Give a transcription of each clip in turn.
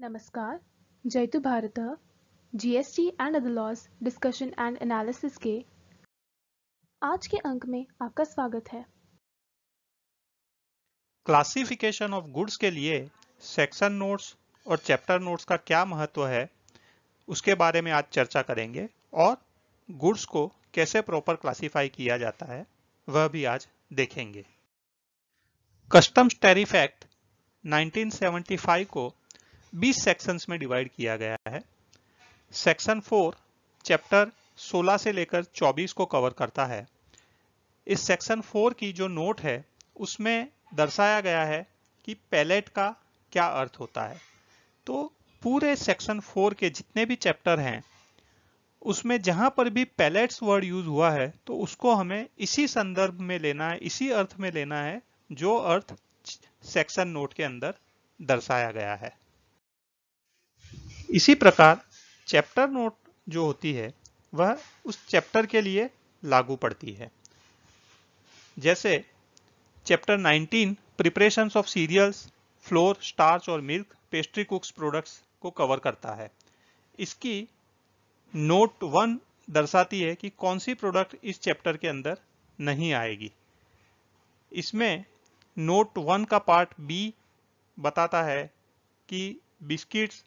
नमस्कार जयतु Bharat GST and other laws discussion and analysis के आज के अंक में आपका स्वागत है क्लासिफिकेशन ऑफ गुड्स के लिए सेक्शन नोट्स और चैप्टर नोट्स का क्या महत्व है उसके बारे में आज चर्चा करेंगे और गुड्स को कैसे प्रॉपर क्लासिफाई किया जाता है वह भी आज देखेंगे कस्टम्स टैरिफ एक्ट 1975 को बीस सेक्शंस में डिवाइड किया गया है सेक्शन फोर चैप्टर 16 से लेकर 24 को कवर करता है इस सेक्शन फोर की जो नोट है उसमें दर्शाया गया है कि पैलेट का क्या अर्थ होता है तो पूरे सेक्शन फोर के जितने भी चैप्टर हैं उसमें जहां पर भी पैलेट्स वर्ड यूज हुआ है तो उसको हमें इसी संदर्भ में लेना है इसी अर्थ में लेना है जो अर्थ सेक्शन नोट के अंदर दर्शाया गया है इसी प्रकार चैप्टर नोट जो होती है वह उस चैप्टर के लिए लागू पड़ती है जैसे chapter 19 preparation of cereals flour starch और मिल्क पेस्ट्री कुक्स प्रोडक्ट्स को कवर करता है इसकी नोट वन दर्शाती है कि कौन सी प्रोडक्ट इस चैप्टर के अंदर नहीं आएगी इसमें नोट वन का पार्ट बी बताता है कि biscuits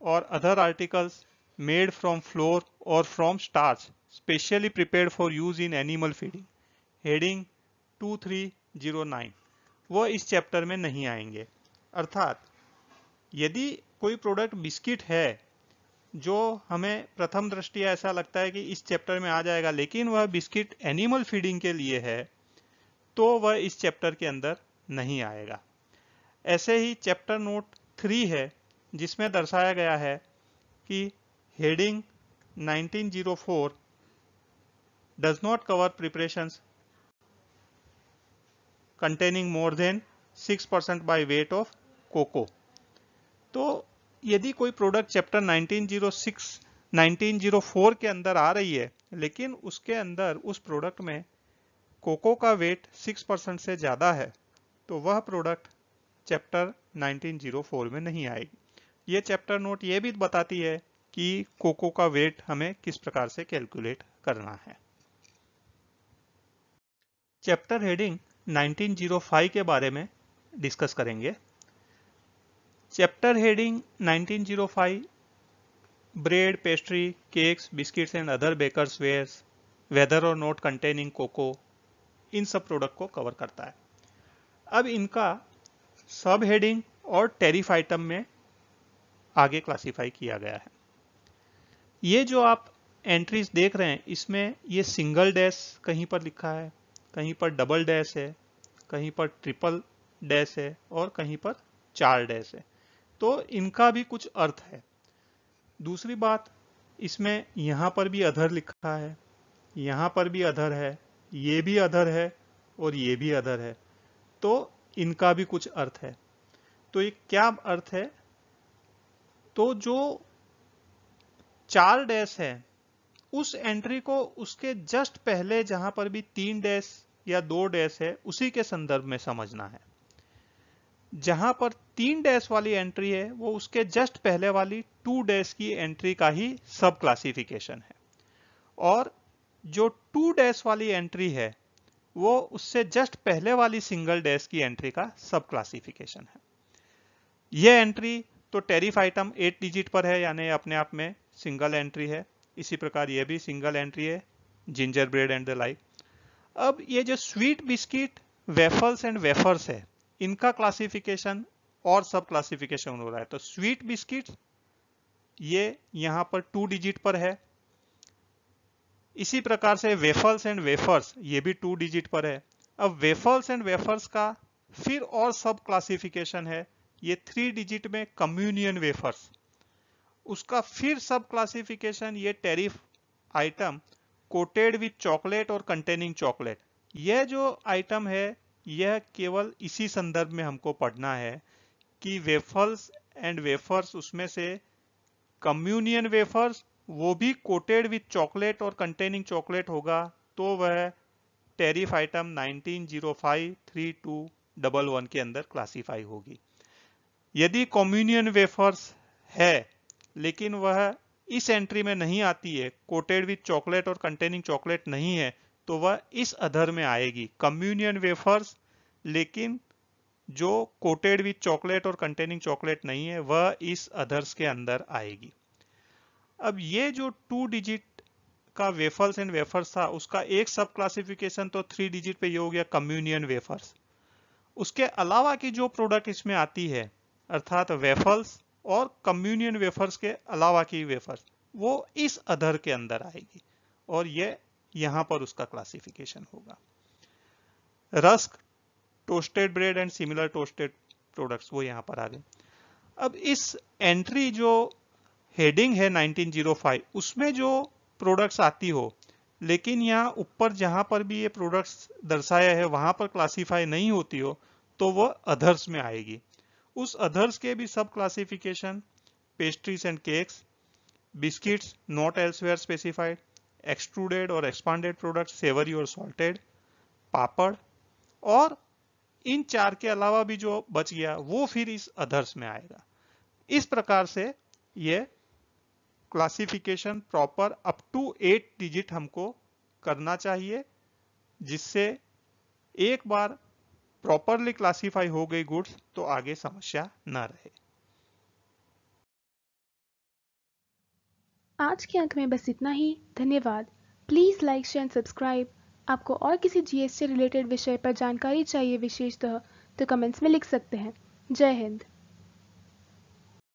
or other articles made from flour or from starch specially prepared for use in animal feeding heading 2309 वो इस चैप्टर में नहीं आएंगे अर्थात यदि कोई प्रोडक्ट बिस्किट है जो हमें प्रथम दृष्टिया ऐसा लगता है कि इस चैप्टर में आ जाएगा लेकिन वह बिस्किट एनिमल फीडिंग के लिए है तो वह इस चैप्टर के अंदर नहीं आएगा ऐसे ही चैप्टर नोट थ्री है जिसमें दर्शाया गया है कि heading 1904 not cover preparation containing more than six percent by weight of cocoa तो यदि कोई प्रोडक्ट चैप्टर 1906 1904 के अंदर आ रही है लेकिन उसके अंदर उस प्रोडक्ट में कोको का वेट 6% से ज़्यादा है तो वह प्रोडक्ट चैप्टर 1904 में नहीं आएगी ये चैप्टर नोट ये भी बताती है कि कोको का वेट हमें किस प्रकार से कैलकुलेट करना है चैप्टर हेडिंग 1905 के बारे में डिस्कस करेंगे chapter heading 1905 bread pastry cakes biscuits and other bakers wares whether और नोट कंटेनिंग कोको इन सब प्रोडक्ट को कवर करता है अब इनका सब हेडिंग और टेरिफ आइटम में आगे क्लासिफाई किया गया है ये जो आप एंट्रीज देख रहे हैं इसमें ये सिंगल डैश कहीं पर लिखा है कहीं पर डबल डैश है कहीं पर ट्रिपल डैश है और कहीं पर चार डैश है तो इनका भी कुछ अर्थ है दूसरी बात इसमें यहाँ पर भी अधर लिखा है यहाँ पर भी अधर है ये भी अधर है और ये भी अधर है तो इनका भी कुछ अर्थ है तो ये क्या अर्थ है तो जो चार डैश है उस एंट्री को उसके जस्ट पहले जहां पर भी तीन डैश या दो डैश है उसी के संदर्भ में समझना है जहां पर तीन डैश वाली एंट्री है वो उसके जस्ट पहले वाली टू डैश की एंट्री का ही सब क्लासिफिकेशन है और जो टू डैश वाली एंट्री है वो उससे जस्ट पहले वाली सिंगल डैश की एंट्री का सब क्लासिफिकेशन है यह एंट्री तो टेरिफ आइटम एट डिजिट पर है यानी अपने आप में सिंगल एंट्री है इसी प्रकार ये भी सिंगल एंट्री है ginger bread and the like अब ये जो sweet biscuit waffles and wafers है इनका क्लासिफिकेशन और सब क्लासिफिकेशन हो रहा है तो स्वीट बिस्किट ये यहाँ पर टू डिजिट पर है इसी प्रकार से वेफल्स एंड वेफर्स ये भी टू डिजिट पर है अब वेफल्स एंड वेफर्स का फिर और सब क्लासिफिकेशन है ये थ्री डिजिट में कम्युनियन वेफर्स उसका फिर सब क्लासिफिकेशन ये tariff item coated with chocolate और कंटेनिंग चॉकलेट यह जो आइटम है यह केवल इसी संदर्भ में हमको पढ़ना है कि वेफर्स एंड वेफर्स उसमें से कम्युनियन वेफर्स वो भी कोटेड विथ चॉकलेट और कंटेनिंग चॉकलेट होगा तो वह टेरिफ आइटम 1905 3211 के अंदर क्लासीफाई होगी यदि कॉम्यूनियन वेफर्स है लेकिन वह इस एंट्री में नहीं आती है कोटेड विथ चॉकलेट और कंटेनिंग चॉकलेट नहीं है तो वह इस अधर में आएगी कम्युनियन वेफर्स लेकिन जो कोटेड विथ चॉकलेट और कंटेनिंग चॉकलेट नहीं है वह इस अधर्स के अंदर आएगी अब ये जो टू डिजिट का वेफर्स एंड वेफर्स था उसका एक सब क्लासिफिकेशन तो थ्री डिजिट पे ये हो गया कम्युनियन वेफर्स उसके अलावा की जो प्रोडक्ट इसमें आती है अर्थात वेफर्स और कम्युनियन वेफर्स के अलावा की वेफर्स वो इस अधर के अंदर आएगी और ये यहां पर उसका क्लासिफिकेशन होगा rusk toasted bread and similar toasted products वो यहाँ पर आ गए अब इस एंट्री जो हेडिंग है 1905 उसमें जो प्रोडक्ट्स आती हो लेकिन यहाँ ऊपर जहां पर भी ये प्रोडक्ट्स दर्शाया है वहां पर क्लासीफाई नहीं होती हो तो वह अधर्स में आएगी उस अदर्स के भी sub classification pastries and cakes biscuits not elsewhere specified extruded और एक्सपांडेड प्रोडक्ट सेवरी और सॉल्टेड पापड़ और इन चार के अलावा भी जो बच गया वो फिर इस अदर्स में आएगा इस प्रकार से ये classification proper up to eight digit हमको करना चाहिए जिससे एक बार प्रॉपरली क्लासिफाई हो गई गुड्स तो आगे समस्या ना रहे आज के अंक में बस इतना ही धन्यवाद please like share and subscribe आपको और किसी जीएसटी रिलेटेड विषय पर जानकारी चाहिए विशेषतः तो कमेंट्स में लिख सकते हैं जय हिंद